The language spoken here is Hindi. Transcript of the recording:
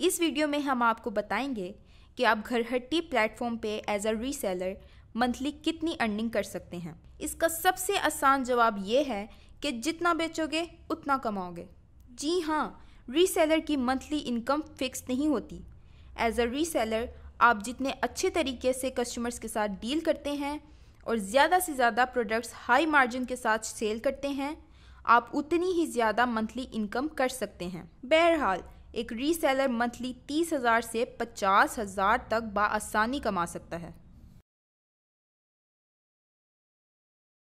इस वीडियो में हम आपको बताएंगे कि आप घरहट्टी प्लेटफॉर्म पे एज अ रीसेलर मंथली कितनी अर्निंग कर सकते हैं इसका सबसे आसान जवाब ये है कि जितना बेचोगे उतना कमाओगे जी हाँ रीसेलर की मंथली इनकम फिक्स नहीं होती एज अ रीसेलर आप जितने अच्छे तरीके से कस्टमर्स के साथ डील करते हैं और ज़्यादा से ज़्यादा प्रोडक्ट्स हाई मार्जिन के साथ सेल करते हैं आप उतनी ही ज़्यादा मंथली इनकम कर सकते हैं बहरहाल एक रीसेलर मंथली तीस हज़ार से पचास हज़ार तक बासानी कमा सकता है